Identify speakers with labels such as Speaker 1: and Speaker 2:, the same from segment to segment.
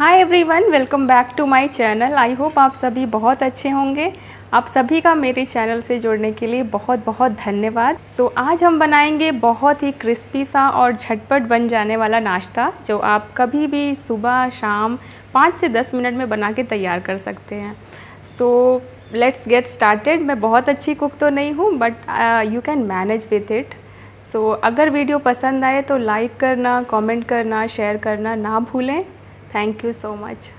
Speaker 1: hi everyone welcome back to my channel I hope आप सभी बहुत अच्छे होंगे आप सभी का मेरे चैनल से जुड़ने के लिए बहुत बहुत धन्यवाद सो so, आज हम बनाएंगे बहुत ही क्रिस्पी सा और झटपट बन जाने वाला नाश्ता जो आप कभी भी सुबह शाम पाँच से दस मिनट में बना के तैयार कर सकते हैं सो लेट्स गेट स्टार्टेड मैं बहुत अच्छी कुक तो नहीं हूँ but you can manage with it so अगर वीडियो पसंद आए तो लाइक करना कॉमेंट करना शेयर करना ना भूलें thank you so much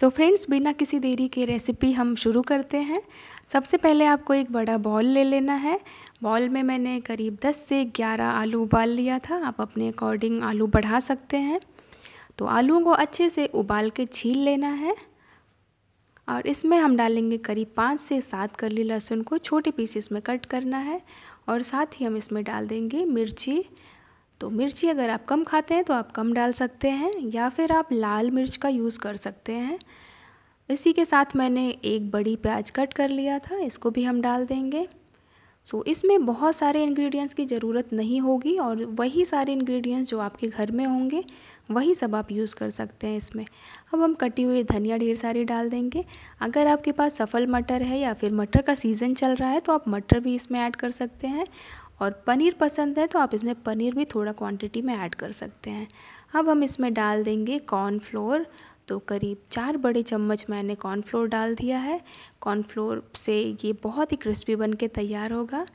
Speaker 1: so friends बिना किसी देरी के रेसिपी हम शुरू करते हैं सबसे पहले आपको एक बड़ा बॉल ले लेना है बॉल में मैंने करीब 10 से 11 आलू उबाल लिया था आप अपने अकॉर्डिंग आलू बढ़ा सकते हैं तो आलूओं को अच्छे से उबाल के छील लेना है और इसमें हम डालेंगे करीब पाँच से सात करली लहसुन को छोटे पीसेस में कट करना है और साथ ही हम इसमें डाल देंगे मिर्ची तो मिर्ची अगर आप कम खाते हैं तो आप कम डाल सकते हैं या फिर आप लाल मिर्च का यूज़ कर सकते हैं इसी के साथ मैंने एक बड़ी प्याज कट कर लिया था इसको भी हम डाल देंगे सो so, इसमें बहुत सारे इंग्रेडिएंट्स की ज़रूरत नहीं होगी और वही सारे इंग्रेडिएंट्स जो आपके घर में होंगे वही सब आप यूज़ कर सकते हैं इसमें अब हम कटी हुई धनिया ढेर सारी डाल देंगे अगर आपके पास सफल मटर है या फिर मटर का सीज़न चल रहा है तो आप मटर भी इसमें ऐड कर सकते हैं और पनीर पसंद है तो आप इसमें पनीर भी थोड़ा क्वांटिटी में ऐड कर सकते हैं अब हम इसमें डाल देंगे कॉर्नफ्लोर तो करीब चार बड़े चम्मच मैंने कॉर्नफ्लोर डाल दिया है कॉर्नफ्लोर से ये बहुत ही क्रिस्पी बन के तैयार होगा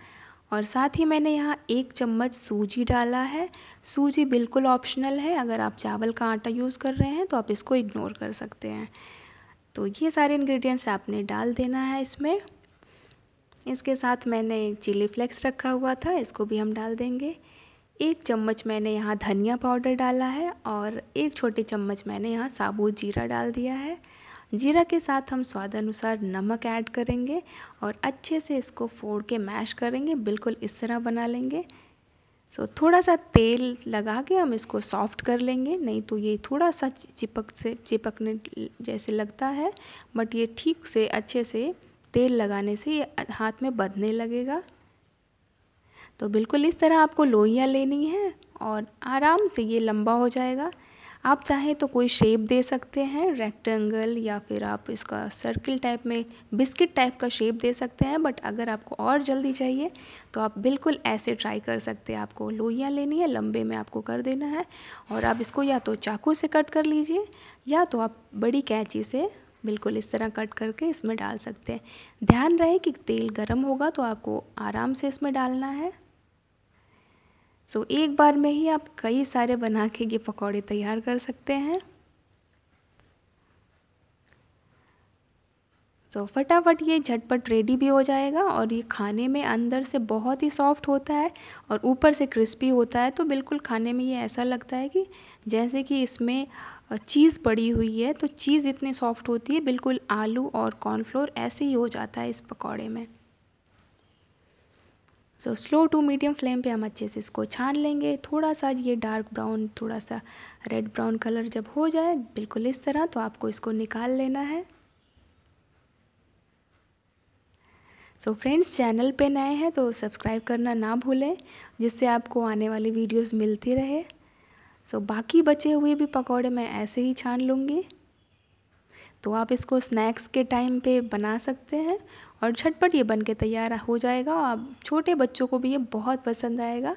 Speaker 1: और साथ ही मैंने यहाँ एक चम्मच सूजी डाला है सूजी बिल्कुल ऑप्शनल है अगर आप चावल का आटा यूज़ कर रहे हैं तो आप इसको इग्नोर कर सकते हैं तो ये सारे इंग्रेडिएंट्स आपने डाल देना है इसमें इसके साथ मैंने चिली फ्लेक्स रखा हुआ था इसको भी हम डाल देंगे एक चम्मच मैंने यहाँ धनिया पाउडर डाला है और एक छोटी चम्मच मैंने यहाँ साबुत जीरा डाल दिया है जीरा के साथ हम स्वाद अनुसार नमक ऐड करेंगे और अच्छे से इसको फोड़ के मैश करेंगे बिल्कुल इस तरह बना लेंगे सो so, थोड़ा सा तेल लगा के हम इसको सॉफ्ट कर लेंगे नहीं तो ये थोड़ा सा चिपक से चिपकने जैसे लगता है बट ये ठीक से अच्छे से तेल लगाने से ये हाथ में बधने लगेगा तो बिल्कुल इस तरह आपको लोहिया लेनी है और आराम से ये लंबा हो जाएगा आप चाहें तो कोई शेप दे सकते हैं रेक्टेंगल या फिर आप इसका सर्किल टाइप में बिस्किट टाइप का शेप दे सकते हैं बट अगर आपको और जल्दी चाहिए तो आप बिल्कुल ऐसे ट्राई कर सकते हैं आपको लोहिया लेनी है लंबे में आपको कर देना है और आप इसको या तो चाकू से कट कर लीजिए या तो आप बड़ी कैंची से बिल्कुल इस तरह कट करके इसमें डाल सकते हैं ध्यान रहे कि तेल गर्म होगा तो आपको आराम से इसमें डालना है सो so, एक बार में ही आप कई सारे बना के ये पकौड़े तैयार कर सकते हैं सो so, फटाफट ये झटपट रेडी भी हो जाएगा और ये खाने में अंदर से बहुत ही सॉफ्ट होता है और ऊपर से क्रिस्पी होता है तो बिल्कुल खाने में ये ऐसा लगता है कि जैसे कि इसमें चीज़ पड़ी हुई है तो चीज़ इतनी सॉफ्ट होती है बिल्कुल आलू और कॉर्नफ्लोर ऐसे ही हो जाता है इस पकौड़े में so slow to medium flame पे हम अच्छे से इसको छान लेंगे थोड़ा सा ये डार्क ब्राउन थोड़ा सा रेड ब्राउन कलर जब हो जाए बिल्कुल इस तरह तो आपको इसको निकाल लेना है सो फ्रेंड्स चैनल पे नए हैं तो सब्सक्राइब करना ना भूलें जिससे आपको आने वाली वीडियोस मिलती रहे सो so, बाकी बचे हुए भी पकौड़े मैं ऐसे ही छान लूँगी तो आप इसको स्नैक्स के टाइम पे बना सकते हैं और झटपट ये बन के तैयार हो जाएगा और छोटे बच्चों को भी ये बहुत पसंद आएगा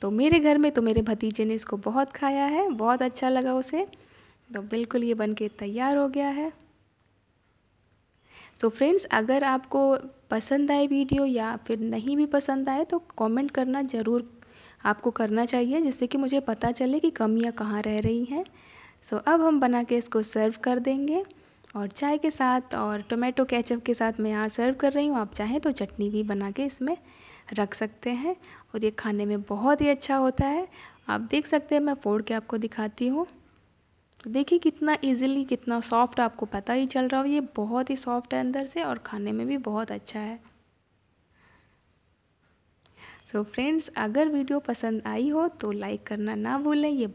Speaker 1: तो मेरे घर में तो मेरे भतीजे ने इसको बहुत खाया है बहुत अच्छा लगा उसे तो बिल्कुल ये बन के तैयार हो गया है सो so फ्रेंड्स अगर आपको पसंद आए वीडियो या फिर नहीं भी पसंद आए तो कमेंट करना ज़रूर आपको करना चाहिए जिससे कि मुझे पता चले कि कमियाँ कहाँ रह रही हैं सो अब हम बना के इसको सर्व कर देंगे और चाय के साथ और टोमेटो केचप के साथ मैं यहाँ सर्व कर रही हूँ आप चाहें तो चटनी भी बना के इसमें रख सकते हैं और ये खाने में बहुत ही अच्छा होता है आप देख सकते हैं मैं फोड़ के आपको दिखाती हूँ देखिए कितना इजीली कितना सॉफ्ट आपको पता ही चल रहा हो ये बहुत ही सॉफ्ट है अंदर से और खाने में भी बहुत अच्छा है सो so फ्रेंड्स अगर वीडियो पसंद आई हो तो लाइक करना ना भूलें ये